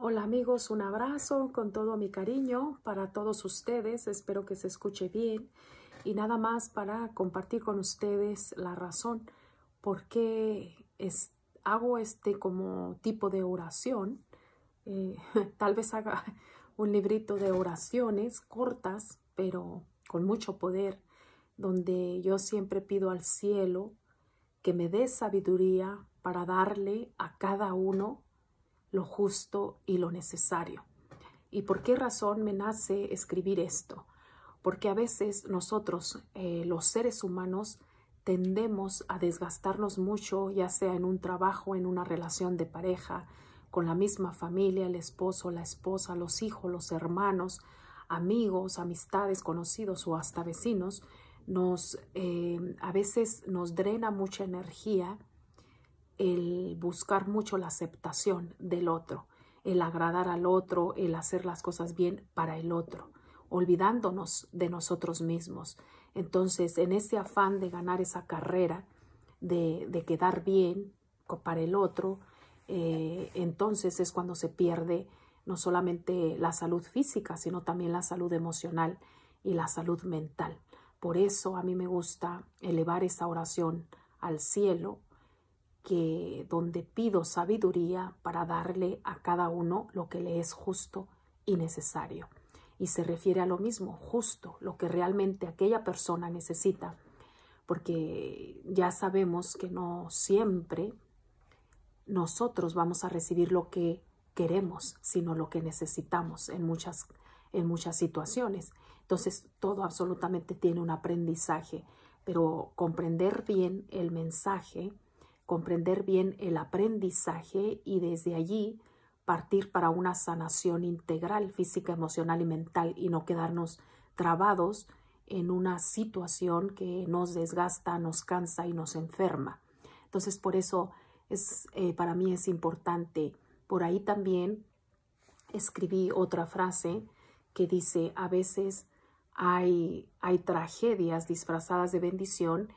Hola amigos, un abrazo con todo mi cariño para todos ustedes. Espero que se escuche bien y nada más para compartir con ustedes la razón por qué hago este como tipo de oración. Eh, tal vez haga un librito de oraciones cortas, pero con mucho poder, donde yo siempre pido al cielo que me dé sabiduría para darle a cada uno lo justo y lo necesario. ¿Y por qué razón me nace escribir esto? Porque a veces nosotros, eh, los seres humanos, tendemos a desgastarnos mucho, ya sea en un trabajo, en una relación de pareja, con la misma familia, el esposo, la esposa, los hijos, los hermanos, amigos, amistades, conocidos o hasta vecinos, nos, eh, a veces nos drena mucha energía el buscar mucho la aceptación del otro, el agradar al otro, el hacer las cosas bien para el otro, olvidándonos de nosotros mismos. Entonces, en ese afán de ganar esa carrera, de, de quedar bien para el otro, eh, entonces es cuando se pierde no solamente la salud física, sino también la salud emocional y la salud mental. Por eso a mí me gusta elevar esa oración al cielo donde pido sabiduría para darle a cada uno lo que le es justo y necesario. Y se refiere a lo mismo, justo, lo que realmente aquella persona necesita, porque ya sabemos que no siempre nosotros vamos a recibir lo que queremos, sino lo que necesitamos en muchas, en muchas situaciones. Entonces, todo absolutamente tiene un aprendizaje, pero comprender bien el mensaje, comprender bien el aprendizaje y desde allí partir para una sanación integral, física, emocional y mental, y no quedarnos trabados en una situación que nos desgasta, nos cansa y nos enferma. Entonces, por eso es, eh, para mí es importante. Por ahí también escribí otra frase que dice, a veces hay, hay tragedias disfrazadas de bendición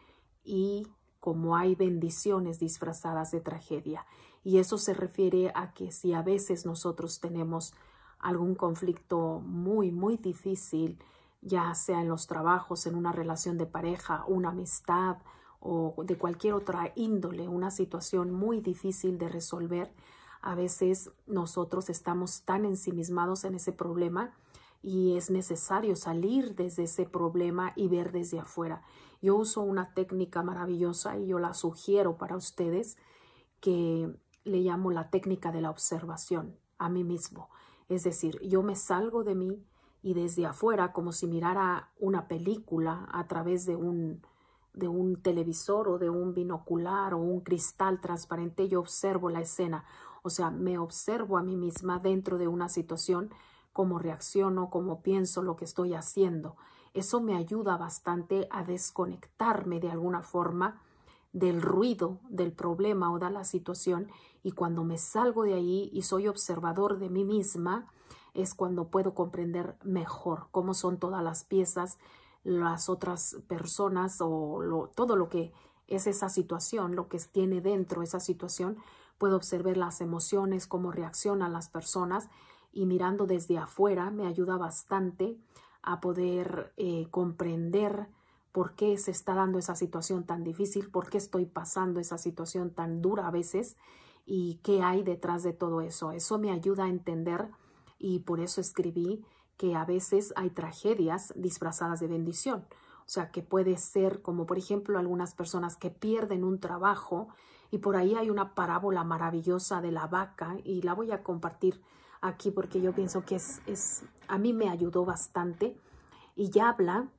y como hay bendiciones disfrazadas de tragedia. Y eso se refiere a que si a veces nosotros tenemos algún conflicto muy, muy difícil, ya sea en los trabajos, en una relación de pareja, una amistad o de cualquier otra índole, una situación muy difícil de resolver, a veces nosotros estamos tan ensimismados en ese problema y es necesario salir desde ese problema y ver desde afuera. Yo uso una técnica maravillosa y yo la sugiero para ustedes que le llamo la técnica de la observación a mí mismo. Es decir, yo me salgo de mí y desde afuera, como si mirara una película a través de un, de un televisor o de un binocular o un cristal transparente, yo observo la escena. O sea, me observo a mí misma dentro de una situación, cómo reacciono, cómo pienso, lo que estoy haciendo. Eso me ayuda bastante a desconectarme de alguna forma del ruido, del problema o de la situación. Y cuando me salgo de ahí y soy observador de mí misma, es cuando puedo comprender mejor cómo son todas las piezas, las otras personas o todo lo que es esa situación, lo que tiene dentro esa situación. Puedo observar las emociones, cómo reaccionan las personas y mirando desde afuera me ayuda bastante a poder eh, comprender por qué se está dando esa situación tan difícil, por qué estoy pasando esa situación tan dura a veces y qué hay detrás de todo eso. Eso me ayuda a entender y por eso escribí que a veces hay tragedias disfrazadas de bendición. O sea, que puede ser como por ejemplo algunas personas que pierden un trabajo y por ahí hay una parábola maravillosa de la vaca y la voy a compartir aquí porque yo pienso que es, es a mí me ayudó bastante y ya habla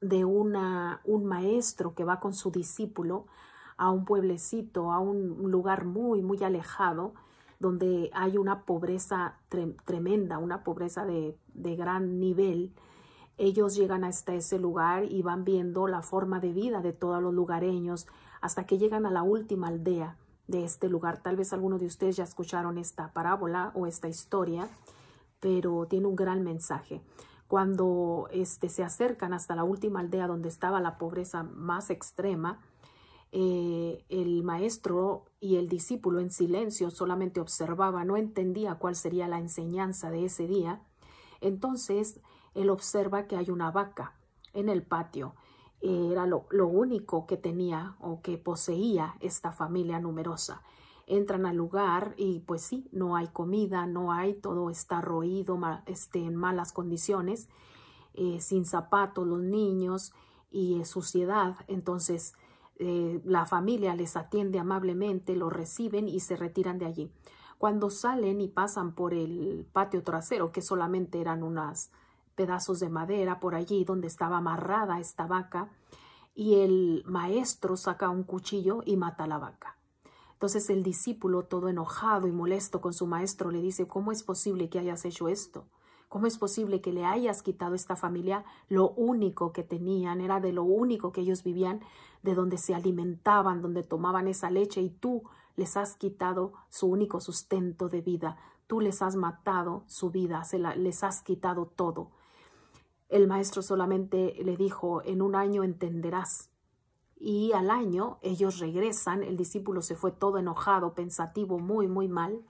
de una, un maestro que va con su discípulo a un pueblecito, a un lugar muy, muy alejado, donde hay una pobreza tremenda, una pobreza de, de gran nivel. Ellos llegan hasta ese lugar y van viendo la forma de vida de todos los lugareños hasta que llegan a la última aldea de este lugar. Tal vez algunos de ustedes ya escucharon esta parábola o esta historia, pero tiene un gran mensaje. Cuando este, se acercan hasta la última aldea donde estaba la pobreza más extrema, eh, el maestro y el discípulo en silencio solamente observaba, no entendía cuál sería la enseñanza de ese día. Entonces él observa que hay una vaca en el patio era lo, único que tenía o que poseía esta familia numerosa. Entran al lugar y pues sí, no hay comida, no hay, todo está roído, este, en malas condiciones, eh, sin zapatos los niños y suciedad. Entonces eh, la familia les atiende amablemente, los reciben y se retiran de allí. Cuando salen y pasan por el patio trasero, que solamente eran unas pedazos de madera por allí donde estaba amarrada esta vaca y el maestro saca un cuchillo y mata la vaca. Entonces el discípulo, todo enojado y molesto con su maestro, le dice, ¿cómo es posible que hayas hecho esto? ¿Cómo es posible que le hayas quitado esta familia lo único que tenían? Era de lo único que ellos vivían, de donde se alimentaban, donde tomaban esa leche y tú les has quitado su único sustento de vida. Tú les has matado su vida, se les has quitado todo. El maestro solamente le dijo, en un año entenderás. Y al año ellos regresan, el discípulo se fue todo enojado, pensativo, muy, muy mal.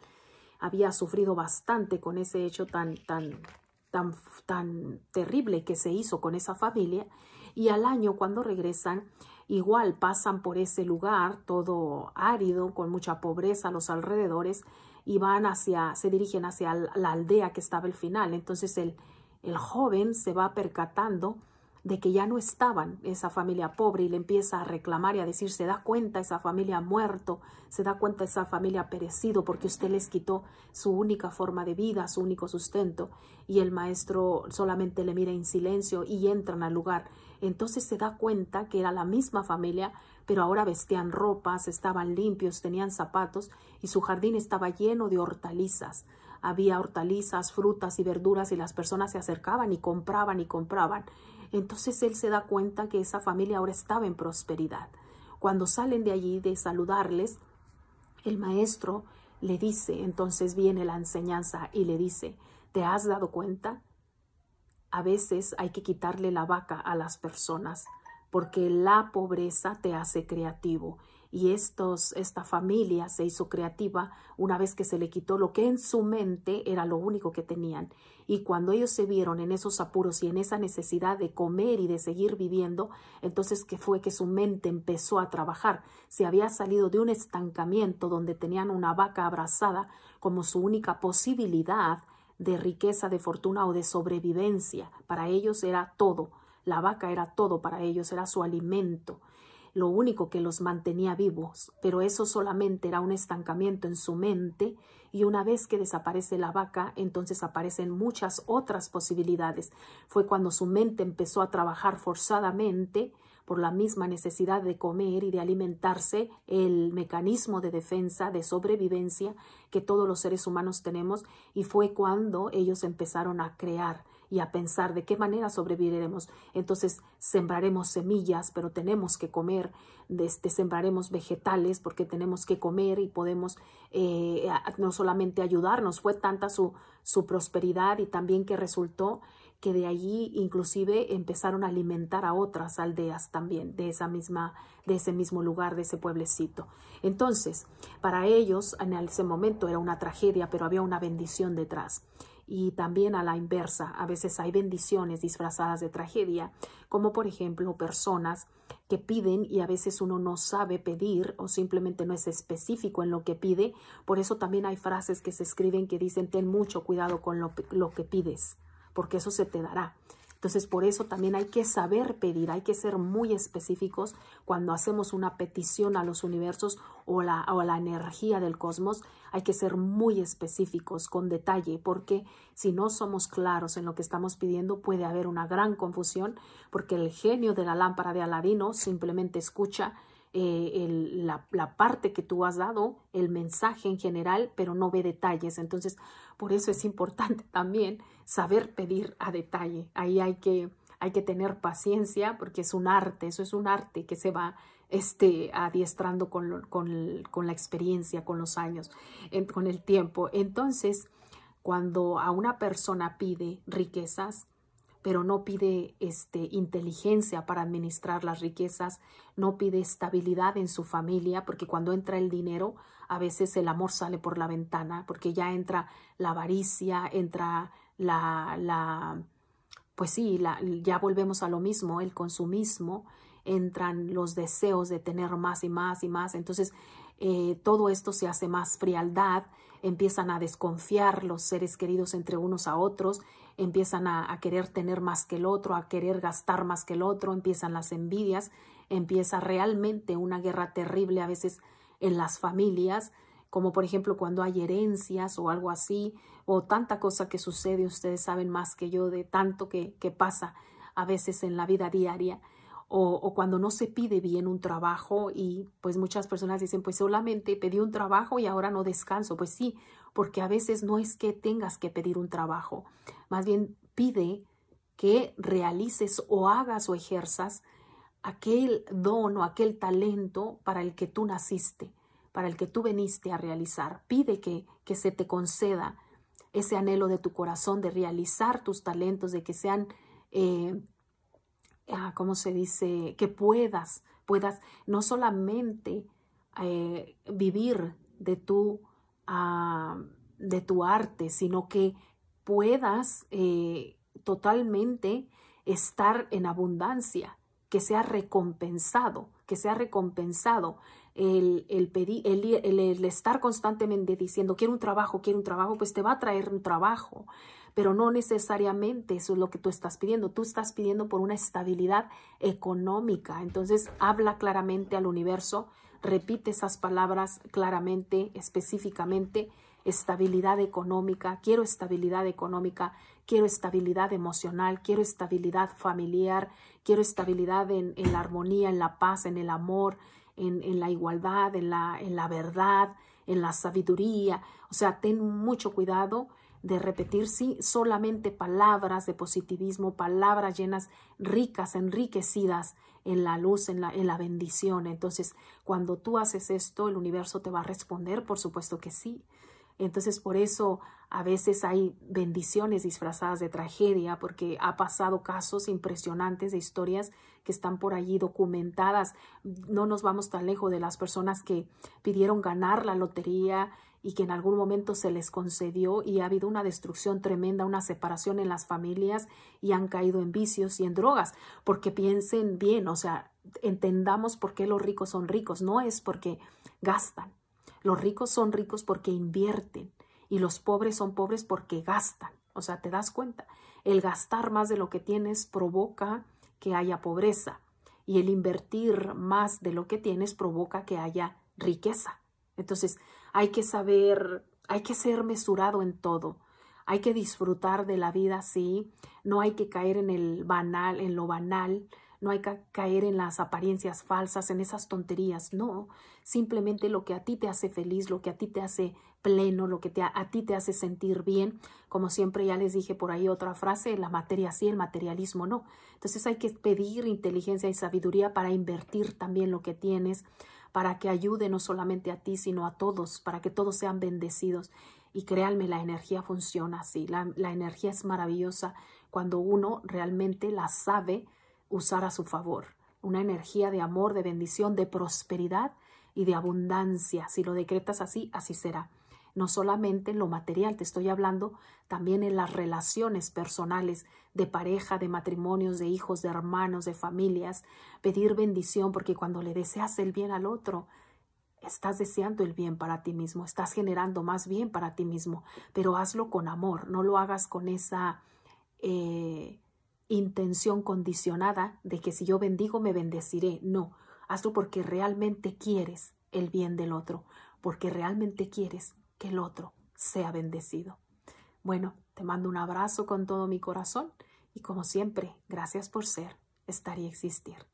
Había sufrido bastante con ese hecho tan, tan, tan, tan terrible que se hizo con esa familia. Y al año, cuando regresan, igual pasan por ese lugar todo árido, con mucha pobreza a los alrededores, y van hacia, se dirigen hacia la aldea que estaba al final. Entonces el, el joven se va percatando de que ya no estaban esa familia pobre y le empieza a reclamar y a decir, se da cuenta esa familia muerto, se da cuenta esa familia ha perecido porque usted les quitó su única forma de vida, su único sustento y el maestro solamente le mira en silencio y entran al lugar. Entonces se da cuenta que era la misma familia, pero ahora vestían ropas, estaban limpios, tenían zapatos y su jardín estaba lleno de hortalizas había hortalizas, frutas y verduras y las personas se acercaban y compraban y compraban. Entonces él se da cuenta que esa familia ahora estaba en prosperidad. Cuando salen de allí de saludarles, el maestro le dice, entonces viene la enseñanza y le dice, ¿te has dado cuenta? A veces hay que quitarle la vaca a las personas porque la pobreza te hace creativo y esta familia se hizo creativa una vez que se le quitó lo que en su mente era lo único que tenían. Y cuando ellos se vieron en esos apuros y en esa necesidad de comer y de seguir viviendo, entonces que fue que su mente empezó a trabajar. Se había salido de un estancamiento donde tenían una vaca abrazada como su única posibilidad de riqueza, de fortuna o de sobrevivencia. Para ellos era todo. La vaca era todo para ellos, era su alimento lo único que los mantenía vivos, pero eso solamente era un estancamiento en su mente y una vez que desaparece la vaca, entonces aparecen muchas otras posibilidades. Fue cuando su mente empezó a trabajar forzadamente por la misma necesidad de comer y de alimentarse, el mecanismo de defensa, de sobrevivencia que todos los seres humanos tenemos, y fue cuando ellos empezaron a crear y a pensar de qué manera sobreviviremos. Entonces sembraremos semillas, pero tenemos que comer, este, sembraremos vegetales porque tenemos que comer y podemos eh, no solamente ayudarnos, fue tanta su, su prosperidad y también que resultó que de allí inclusive empezaron a alimentar a otras aldeas también de esa misma de ese mismo lugar, de ese pueblecito. Entonces, para ellos en ese momento era una tragedia, pero había una bendición detrás y también a la inversa. A veces hay bendiciones disfrazadas de tragedia, como por ejemplo personas que piden y a veces uno no sabe pedir o simplemente no es específico en lo que pide. Por eso también hay frases que se escriben que dicen ten mucho cuidado con lo, que pides, porque eso se te dará. Entonces, por eso también hay que saber pedir, hay que ser muy específicos cuando hacemos una petición a los universos o, o a la energía del cosmos, hay que ser muy específicos, con detalle, porque si no somos claros en lo que estamos pidiendo, puede haber una gran confusión, porque el genio de la lámpara de Aladino simplemente escucha eh, la, parte que tú has dado, el mensaje en general, pero no ve detalles. Entonces, por eso es importante también saber pedir a detalle. Ahí hay que, hay que tener paciencia porque es un arte, eso es un arte que se va este, adiestrando con, con, con la experiencia, con los años, con el tiempo. Entonces, cuando a una persona pide riquezas, pero no pide este, inteligencia para administrar las riquezas, no pide estabilidad en su familia, porque cuando entra el dinero, a veces el amor sale por la ventana, porque ya entra la avaricia, entra la, la pues sí, ya volvemos a lo mismo, el consumismo, entran los deseos de tener más y más y más, entonces eh, todo esto se hace más frialdad, empiezan a desconfiar los seres queridos entre unos a otros, empiezan a, querer tener más que el otro, a querer gastar más que el otro, empiezan las envidias, empieza realmente una guerra terrible a veces en las familias, como por ejemplo cuando hay herencias o algo así, o tanta cosa que sucede, ustedes saben más que yo de tanto que pasa a veces en la vida diaria o, cuando no se pide bien un trabajo y pues muchas personas dicen pues solamente pedí un trabajo y ahora no descanso. Pues sí, porque a veces no es que tengas que pedir un trabajo, más bien pide que realices o hagas o ejerzas aquel don o aquel talento para el que tú naciste, para el que tú veniste a realizar. Pide que, que se te conceda ese anhelo de tu corazón de realizar tus talentos, de que sean eh, Ah, ¿cómo se dice? Que puedas, puedas no solamente eh, vivir de tu, ah, de tu arte, sino que puedas eh, totalmente estar en abundancia, que sea recompensado, que sea recompensado el, el, estar constantemente diciendo, quiero un trabajo, quiero un trabajo, pues te va a traer un trabajo pero no necesariamente eso es lo que tú estás pidiendo. Tú estás pidiendo por una estabilidad económica. Entonces, habla claramente al universo, repite esas palabras claramente, específicamente, estabilidad económica, quiero estabilidad económica, quiero estabilidad emocional, quiero estabilidad familiar, quiero estabilidad en, la armonía, en la paz, en el amor, en, la igualdad, en la, en la verdad, en la sabiduría. O sea, ten mucho cuidado de repetir sí, solamente palabras de positivismo, palabras llenas, ricas, enriquecidas en la luz, en la, en la bendición. Entonces, cuando tú haces esto, el universo te va a responder, por supuesto que sí. Entonces, por eso a veces hay bendiciones disfrazadas de tragedia, porque ha pasado casos impresionantes de historias que están por allí documentadas. No nos vamos tan lejos de las personas que pidieron ganar la lotería y que en algún momento se les concedió y ha habido una destrucción tremenda, una separación en las familias y han caído en vicios y en drogas, porque piensen bien, o sea, entendamos por qué los ricos son ricos, no es porque gastan, los ricos son ricos porque invierten y los pobres son pobres porque gastan, o sea, te das cuenta, el gastar más de lo que tienes provoca que haya pobreza y el invertir más de lo que tienes provoca que haya riqueza. Entonces, hay que saber, hay que ser mesurado en todo. Hay que disfrutar de la vida, sí. No hay que caer en el banal, en lo banal. No hay que caer en las apariencias falsas, en esas tonterías. No, simplemente lo que a ti te hace feliz, lo que a ti te hace pleno, lo que a ti te hace sentir bien. Como siempre ya les dije por ahí otra frase, la materia sí, el materialismo no. Entonces hay que pedir inteligencia y sabiduría para invertir también lo que tienes, para que ayude no solamente a ti, sino a todos, para que todos sean bendecidos. Y créanme, la energía funciona así. La, la energía es maravillosa cuando uno realmente la sabe usar a su favor. Una energía de amor, de bendición, de prosperidad y de abundancia. Si lo decretas así, así será no solamente en lo material, te estoy hablando también en las relaciones personales de pareja, de matrimonios, de hijos, de hermanos, de familias, pedir bendición, porque cuando le deseas el bien al otro, estás deseando el bien para ti mismo, estás generando más bien para ti mismo, pero hazlo con amor, no lo hagas con esa eh, intención condicionada de que si yo bendigo me bendeciré, no, hazlo porque realmente quieres el bien del otro, porque realmente quieres que el otro sea bendecido. Bueno, te mando un abrazo con todo mi corazón y como siempre, gracias por ser, estar y existir.